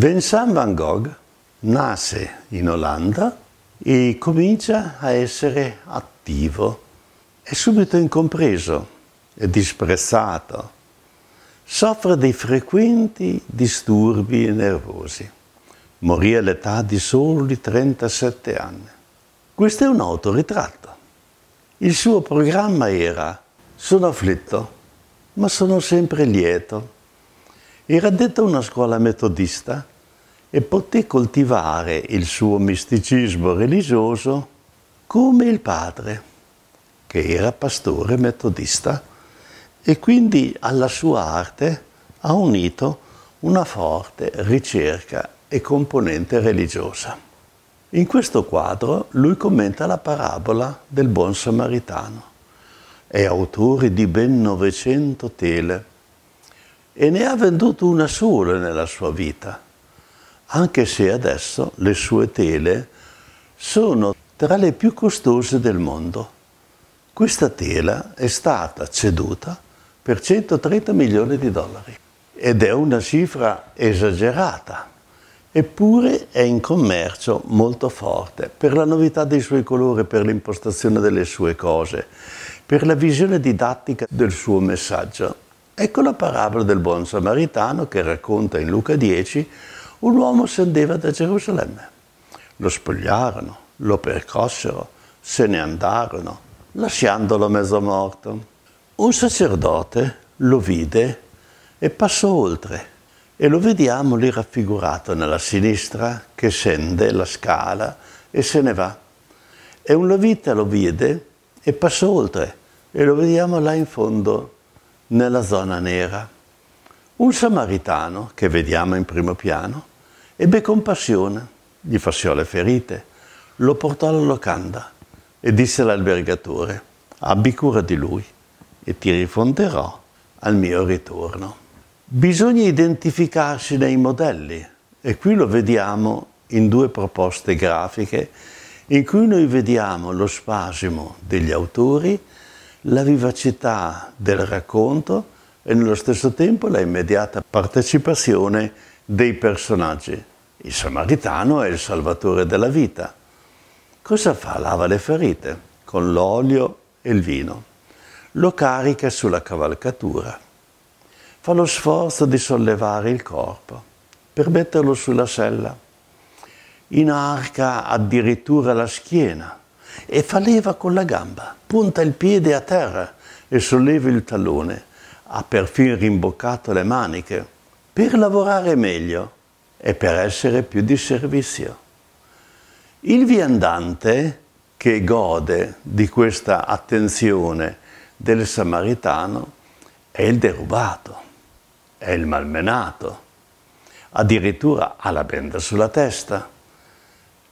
Vincent van Gogh nasce in Olanda e comincia a essere attivo. È subito incompreso, e disprezzato, soffre di frequenti disturbi nervosi. Morì all'età di soli 37 anni. Questo è un autoritratto. Il suo programma era sono afflitto, ma sono sempre lieto era detta una scuola metodista e poté coltivare il suo misticismo religioso come il padre, che era pastore metodista, e quindi alla sua arte ha unito una forte ricerca e componente religiosa. In questo quadro lui commenta la parabola del buon samaritano. È autore di ben 900 tele e ne ha venduto una sola nella sua vita, anche se adesso le sue tele sono tra le più costose del mondo. Questa tela è stata ceduta per 130 milioni di dollari ed è una cifra esagerata, eppure è in commercio molto forte per la novità dei suoi colori, per l'impostazione delle sue cose, per la visione didattica del suo messaggio Ecco la parabola del buon samaritano che racconta in Luca 10, un uomo scendeva da Gerusalemme. Lo spogliarono, lo percossero, se ne andarono, lasciandolo mezzo morto. Un sacerdote lo vide e passò oltre e lo vediamo lì raffigurato nella sinistra che scende la scala e se ne va. E un levita lo vide e passò oltre e lo vediamo là in fondo nella zona nera. Un samaritano, che vediamo in primo piano, ebbe compassione, gli fasciò le ferite, lo portò alla locanda e disse all'albergatore, abbi cura di lui e ti rifonderò al mio ritorno. Bisogna identificarsi nei modelli e qui lo vediamo in due proposte grafiche in cui noi vediamo lo spasimo degli autori la vivacità del racconto e nello stesso tempo la immediata partecipazione dei personaggi. Il samaritano è il salvatore della vita. Cosa fa? Lava le ferite con l'olio e il vino. Lo carica sulla cavalcatura. Fa lo sforzo di sollevare il corpo per metterlo sulla sella. Inarca addirittura la schiena e fa leva con la gamba, punta il piede a terra e solleva il tallone. Ha perfino rimboccato le maniche per lavorare meglio e per essere più di servizio. Il viandante che gode di questa attenzione del samaritano è il derubato, è il malmenato, addirittura ha la benda sulla testa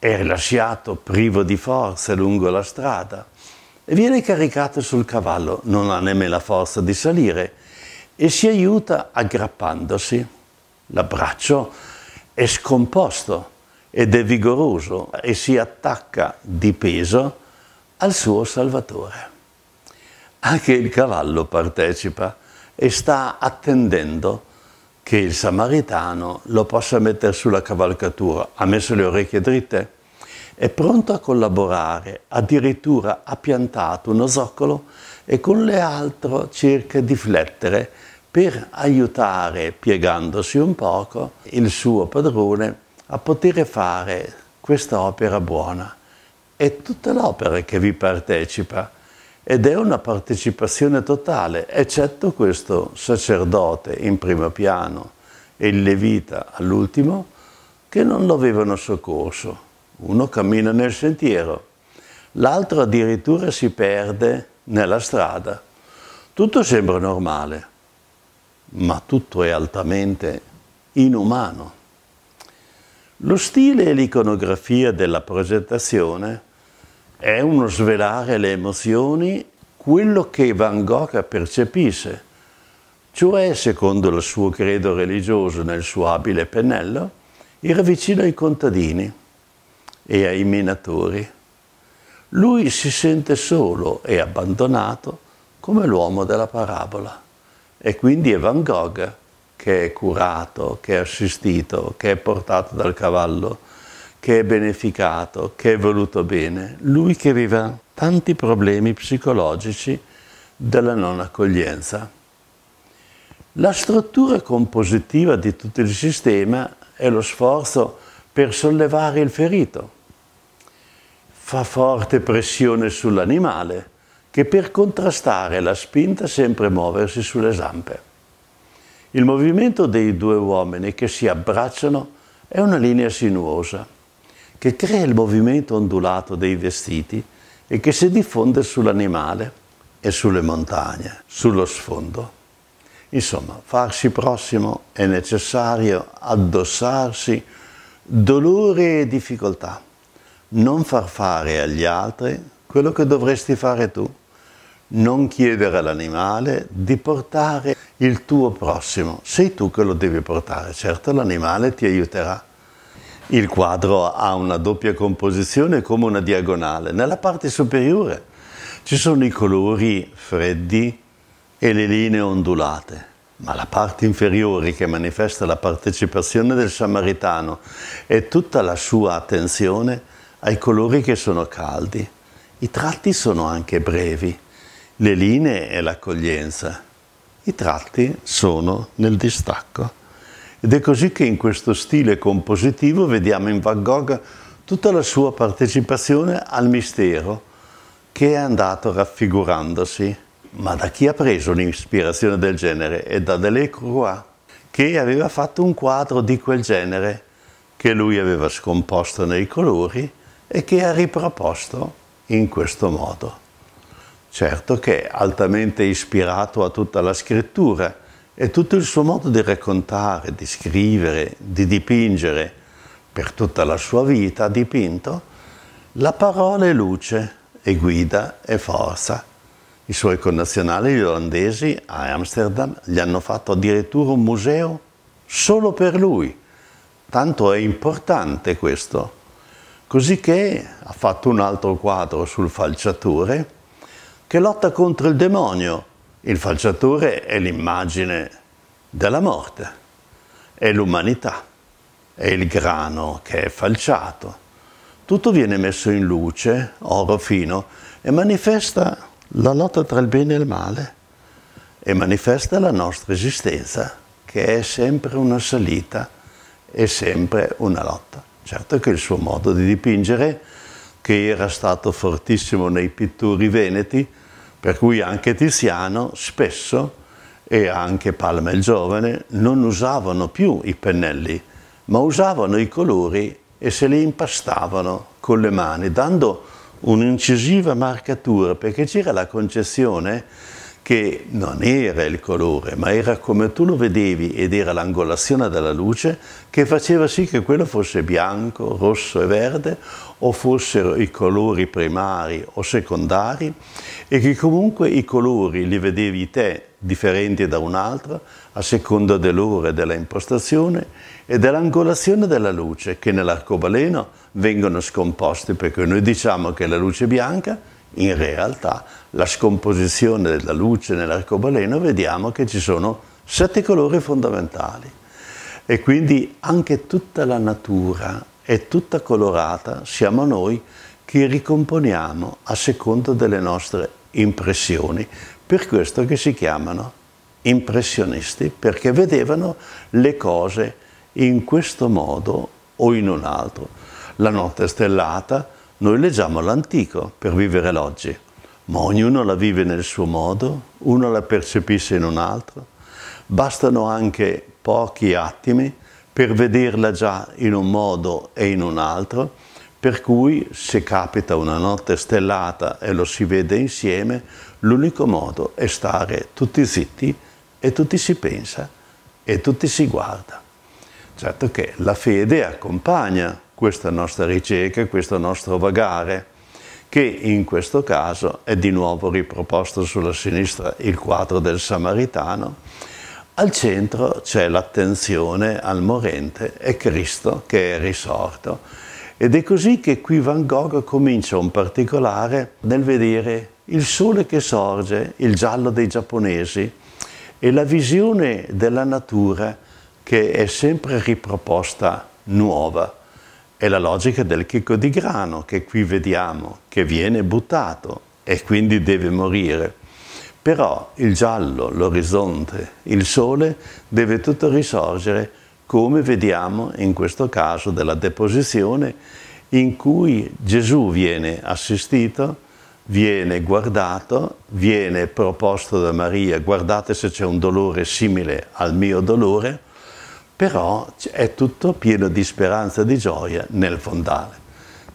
è rilasciato privo di forze lungo la strada e viene caricato sul cavallo, non ha nemmeno la forza di salire e si aiuta aggrappandosi. L'abbraccio è scomposto ed è vigoroso e si attacca di peso al suo salvatore. Anche il cavallo partecipa e sta attendendo che il samaritano lo possa mettere sulla cavalcatura. Ha messo le orecchie dritte? È pronto a collaborare, addirittura ha piantato uno zoccolo e con le altre cerca di flettere per aiutare, piegandosi un poco, il suo padrone a poter fare questa opera buona. È tutta l'opera che vi partecipa ed è una partecipazione totale, eccetto questo sacerdote in primo piano e il levita all'ultimo, che non lo avevano soccorso. Uno cammina nel sentiero, l'altro addirittura si perde nella strada. Tutto sembra normale, ma tutto è altamente inumano. Lo stile e l'iconografia della progettazione è uno svelare le emozioni, quello che Van Gogh percepisce, cioè, secondo il suo credo religioso nel suo abile pennello, era vicino ai contadini e ai minatori. Lui si sente solo e abbandonato come l'uomo della parabola e quindi è Van Gogh che è curato, che è assistito, che è portato dal cavallo, che è beneficato, che è voluto bene, lui che vivrà tanti problemi psicologici della non accoglienza. La struttura compositiva di tutto il sistema è lo sforzo per sollevare il ferito. Fa forte pressione sull'animale che per contrastare la spinta sempre muoversi sulle zampe. Il movimento dei due uomini che si abbracciano è una linea sinuosa che crea il movimento ondulato dei vestiti e che si diffonde sull'animale e sulle montagne, sullo sfondo. Insomma, farsi prossimo è necessario addossarsi dolori e difficoltà, non far fare agli altri quello che dovresti fare tu, non chiedere all'animale di portare il tuo prossimo, sei tu che lo devi portare, certo l'animale ti aiuterà il quadro ha una doppia composizione come una diagonale. Nella parte superiore ci sono i colori freddi e le linee ondulate, ma la parte inferiore che manifesta la partecipazione del samaritano e tutta la sua attenzione ai colori che sono caldi. I tratti sono anche brevi, le linee e l'accoglienza. I tratti sono nel distacco. Ed è così che in questo stile compositivo vediamo in Van Gogh tutta la sua partecipazione al mistero che è andato raffigurandosi. Ma da chi ha preso un'ispirazione del genere? È da Delacroix, che aveva fatto un quadro di quel genere, che lui aveva scomposto nei colori e che ha riproposto in questo modo. Certo che è altamente ispirato a tutta la scrittura, e tutto il suo modo di raccontare, di scrivere, di dipingere, per tutta la sua vita ha dipinto, la parola è luce e guida e forza. I suoi connazionali gli olandesi a Amsterdam gli hanno fatto addirittura un museo solo per lui. Tanto è importante questo. Così che ha fatto un altro quadro sul falciatore che lotta contro il demonio il falciatore è l'immagine della morte, è l'umanità, è il grano che è falciato. Tutto viene messo in luce, oro fino, e manifesta la lotta tra il bene e il male e manifesta la nostra esistenza, che è sempre una salita e sempre una lotta. Certo che il suo modo di dipingere, che era stato fortissimo nei pittori veneti, per cui anche Tiziano spesso e anche Palma il Giovane non usavano più i pennelli, ma usavano i colori e se li impastavano con le mani, dando un'incisiva marcatura, perché c'era la concezione che non era il colore, ma era come tu lo vedevi ed era l'angolazione della luce che faceva sì che quello fosse bianco, rosso e verde o fossero i colori primari o secondari e che comunque i colori li vedevi te differenti da un altro a seconda dell'ora della impostazione e dell'angolazione della luce che nell'arcobaleno vengono scomposti perché noi diciamo che la luce bianca in realtà la scomposizione della luce nell'arcobaleno vediamo che ci sono sette colori fondamentali e quindi anche tutta la natura è tutta colorata, siamo noi che ricomponiamo a seconda delle nostre impressioni, per questo che si chiamano impressionisti, perché vedevano le cose in questo modo o in un altro. La notte stellata, noi leggiamo l'antico per vivere l'oggi, ma ognuno la vive nel suo modo, uno la percepisce in un altro. Bastano anche pochi attimi per vederla già in un modo e in un altro, per cui se capita una notte stellata e lo si vede insieme, l'unico modo è stare tutti zitti e tutti si pensa e tutti si guarda. Certo che la fede accompagna questa nostra ricerca, questo nostro vagare, che in questo caso è di nuovo riproposto sulla sinistra il quadro del Samaritano, al centro c'è l'attenzione al morente e Cristo che è risorto. Ed è così che qui Van Gogh comincia un particolare nel vedere il sole che sorge, il giallo dei giapponesi e la visione della natura che è sempre riproposta nuova. È la logica del chicco di grano che qui vediamo, che viene buttato e quindi deve morire. Però il giallo, l'orizzonte, il sole deve tutto risorgere come vediamo in questo caso della deposizione in cui Gesù viene assistito, viene guardato, viene proposto da Maria guardate se c'è un dolore simile al mio dolore però è tutto pieno di speranza e di gioia nel fondale.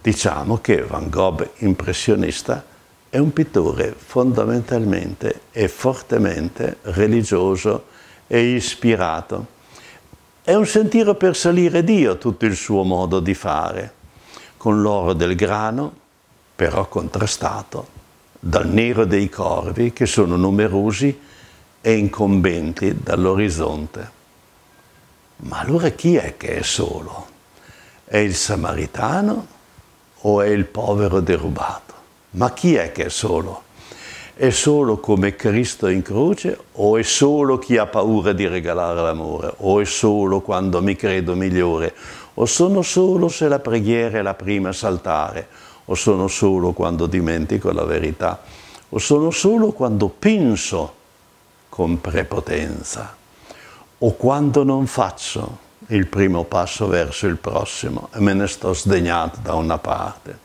Diciamo che Van Gogh impressionista è un pittore fondamentalmente e fortemente religioso e ispirato. È un sentiero per salire Dio tutto il suo modo di fare, con l'oro del grano, però contrastato dal nero dei corvi che sono numerosi e incombenti dall'orizzonte. Ma allora chi è che è solo? È il samaritano o è il povero derubato? Ma chi è che è solo? È solo come Cristo in croce o è solo chi ha paura di regalare l'amore? O è solo quando mi credo migliore? O sono solo se la preghiera è la prima a saltare? O sono solo quando dimentico la verità? O sono solo quando penso con prepotenza? o quando non faccio il primo passo verso il prossimo e me ne sto sdegnato da una parte,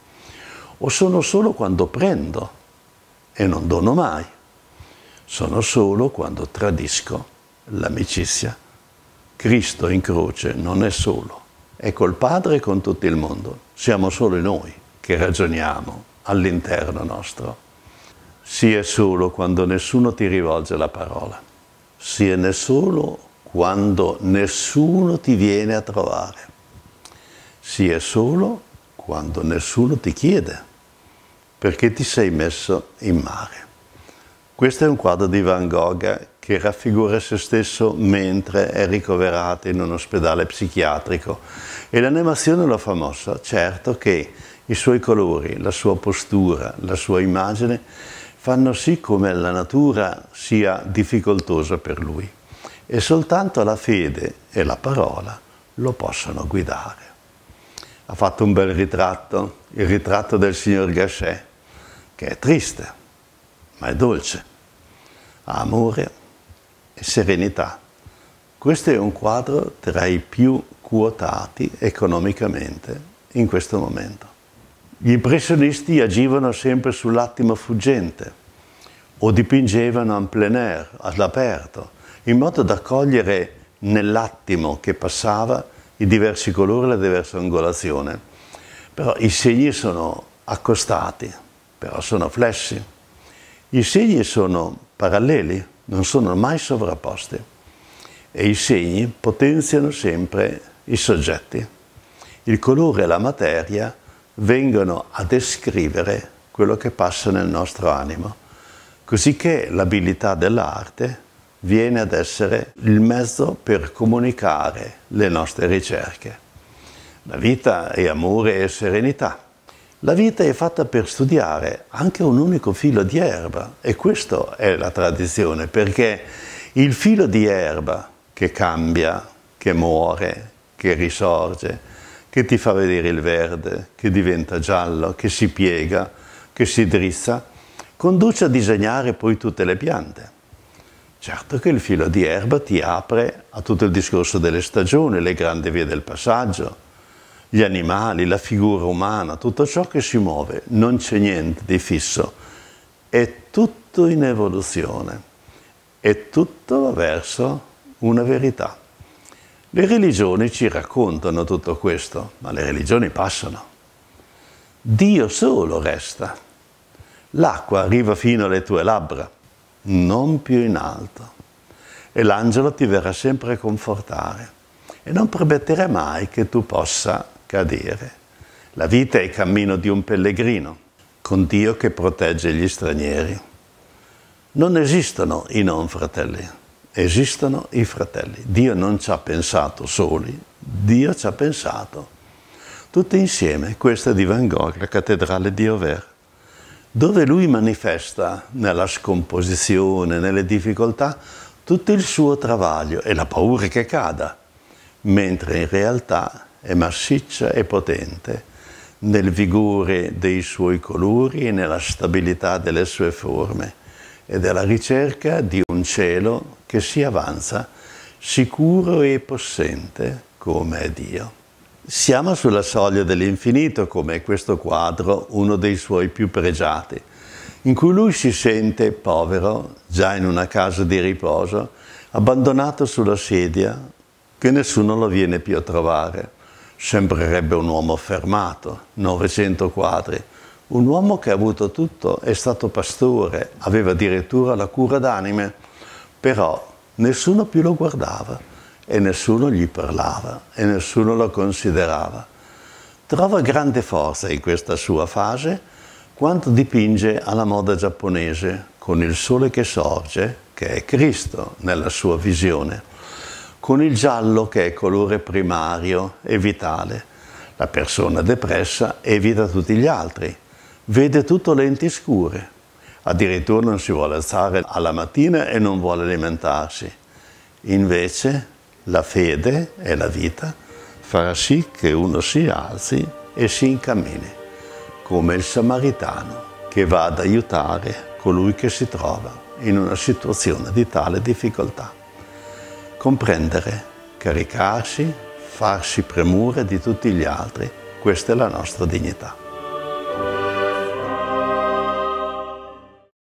o sono solo quando prendo e non dono mai, sono solo quando tradisco l'amicizia. Cristo in croce non è solo, è col Padre e con tutto il mondo, siamo solo noi che ragioniamo all'interno nostro. Si è solo quando nessuno ti rivolge la parola, si è ne solo quando nessuno ti viene a trovare. Si è solo quando nessuno ti chiede, perché ti sei messo in mare. Questo è un quadro di Van Gogh che raffigura se stesso mentre è ricoverato in un ospedale psichiatrico e l'animazione lo fa mossa, certo che i suoi colori, la sua postura, la sua immagine fanno sì come la natura sia difficoltosa per lui e soltanto la fede e la parola lo possono guidare. Ha fatto un bel ritratto, il ritratto del signor Gachet, che è triste, ma è dolce, ha amore e serenità. Questo è un quadro tra i più quotati economicamente in questo momento. Gli impressionisti agivano sempre sull'attimo fuggente o dipingevano en plein air, all'aperto, in modo da cogliere nell'attimo che passava i diversi colori, la diversa angolazione. Però i segni sono accostati, però sono flessi. I segni sono paralleli, non sono mai sovrapposti. E i segni potenziano sempre i soggetti. Il colore e la materia vengono a descrivere quello che passa nel nostro animo, così che l'abilità dell'arte viene ad essere il mezzo per comunicare le nostre ricerche. La vita è amore e serenità. La vita è fatta per studiare anche un unico filo di erba e questa è la tradizione perché il filo di erba che cambia, che muore, che risorge, che ti fa vedere il verde, che diventa giallo, che si piega, che si drizza, conduce a disegnare poi tutte le piante. Certo che il filo di erba ti apre a tutto il discorso delle stagioni, le grandi vie del passaggio, gli animali, la figura umana, tutto ciò che si muove, non c'è niente di fisso, è tutto in evoluzione, è tutto verso una verità. Le religioni ci raccontano tutto questo, ma le religioni passano. Dio solo resta. L'acqua arriva fino alle tue labbra, non più in alto. E l'angelo ti verrà sempre a confortare e non permetterà mai che tu possa cadere. La vita è il cammino di un pellegrino, con Dio che protegge gli stranieri. Non esistono i non fratelli, esistono i fratelli. Dio non ci ha pensato soli, Dio ci ha pensato tutti insieme. Questa è di Van Gogh, la cattedrale di Over dove lui manifesta nella scomposizione, nelle difficoltà, tutto il suo travaglio e la paura che cada, mentre in realtà è massiccia e potente nel vigore dei suoi colori e nella stabilità delle sue forme ed è la ricerca di un cielo che si avanza sicuro e possente come è Dio. Siamo sulla soglia dell'infinito, come questo quadro, uno dei suoi più pregiati, in cui lui si sente povero, già in una casa di riposo, abbandonato sulla sedia, che nessuno lo viene più a trovare. Sembrerebbe un uomo fermato, 900 quadri, un uomo che ha avuto tutto, è stato pastore, aveva addirittura la cura d'anime, però nessuno più lo guardava e nessuno gli parlava e nessuno lo considerava. Trova grande forza in questa sua fase quando dipinge alla moda giapponese con il sole che sorge, che è Cristo nella sua visione, con il giallo che è colore primario e vitale. La persona depressa evita tutti gli altri, vede tutto lenti scure, addirittura non si vuole alzare alla mattina e non vuole alimentarsi. Invece la fede e la vita farà sì che uno si alzi e si incammini, come il samaritano che va ad aiutare colui che si trova in una situazione di tale difficoltà. Comprendere, caricarsi, farsi premure di tutti gli altri, questa è la nostra dignità.